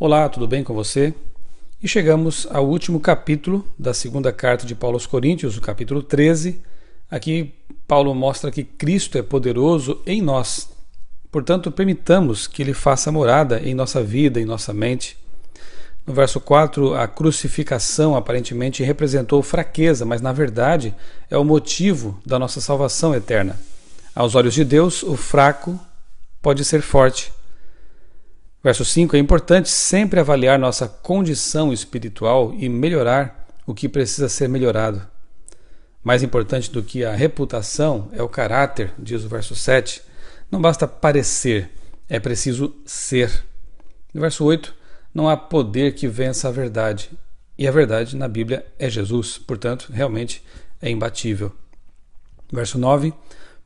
Olá, tudo bem com você? E chegamos ao último capítulo da segunda carta de Paulo aos Coríntios, o capítulo 13. Aqui Paulo mostra que Cristo é poderoso em nós. Portanto, permitamos que ele faça morada em nossa vida, em nossa mente. No verso 4, a crucificação aparentemente representou fraqueza, mas na verdade é o motivo da nossa salvação eterna. Aos olhos de Deus, o fraco pode ser forte, Verso 5: É importante sempre avaliar nossa condição espiritual e melhorar o que precisa ser melhorado. Mais importante do que a reputação é o caráter, diz o verso 7. Não basta parecer, é preciso ser. No verso 8: Não há poder que vença a verdade. E a verdade na Bíblia é Jesus, portanto, realmente é imbatível. Verso 9: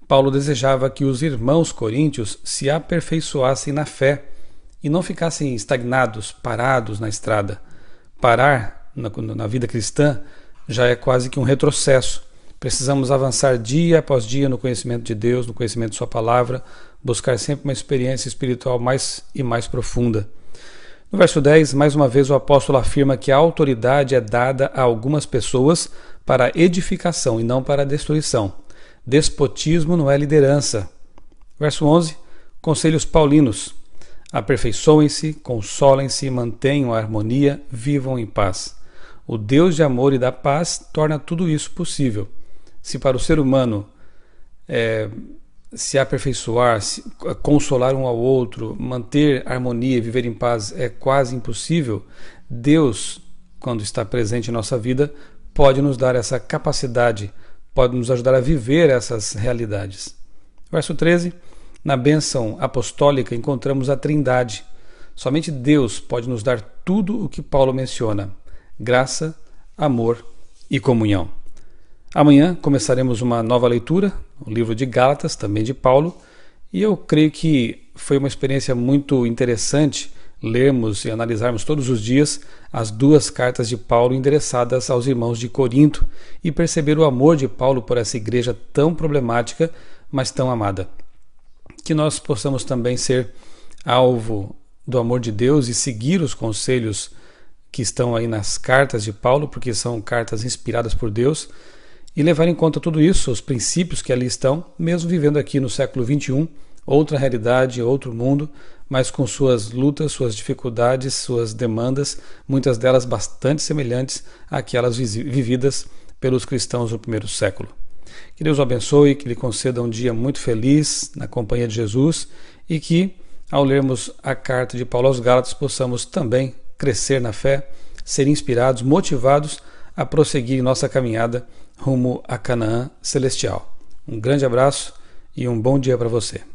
Paulo desejava que os irmãos coríntios se aperfeiçoassem na fé e não ficassem estagnados, parados na estrada. Parar na, na vida cristã já é quase que um retrocesso. Precisamos avançar dia após dia no conhecimento de Deus, no conhecimento de Sua palavra, buscar sempre uma experiência espiritual mais e mais profunda. No verso 10, mais uma vez o apóstolo afirma que a autoridade é dada a algumas pessoas para edificação e não para destruição. Despotismo não é liderança. Verso 11, conselhos paulinos. Aperfeiçoem-se, consolem-se, mantenham a harmonia, vivam em paz. O Deus de amor e da paz torna tudo isso possível. Se para o ser humano é, se aperfeiçoar, se, é, consolar um ao outro, manter harmonia e viver em paz é quase impossível, Deus, quando está presente em nossa vida, pode nos dar essa capacidade, pode nos ajudar a viver essas realidades. Verso 13. Na bênção apostólica encontramos a Trindade. Somente Deus pode nos dar tudo o que Paulo menciona: graça, amor e comunhão. Amanhã começaremos uma nova leitura, o um livro de Gálatas, também de Paulo, e eu creio que foi uma experiência muito interessante lermos e analisarmos todos os dias as duas cartas de Paulo endereçadas aos irmãos de Corinto e perceber o amor de Paulo por essa igreja tão problemática, mas tão amada que nós possamos também ser alvo do amor de Deus e seguir os conselhos que estão aí nas cartas de Paulo, porque são cartas inspiradas por Deus, e levar em conta tudo isso, os princípios que ali estão, mesmo vivendo aqui no século 21, outra realidade, outro mundo, mas com suas lutas, suas dificuldades, suas demandas, muitas delas bastante semelhantes àquelas vividas pelos cristãos no primeiro século. Que Deus o abençoe, que lhe conceda um dia muito feliz na companhia de Jesus e que, ao lermos a carta de Paulo aos Gálatas, possamos também crescer na fé, ser inspirados, motivados a prosseguir em nossa caminhada rumo a Canaã celestial. Um grande abraço e um bom dia para você.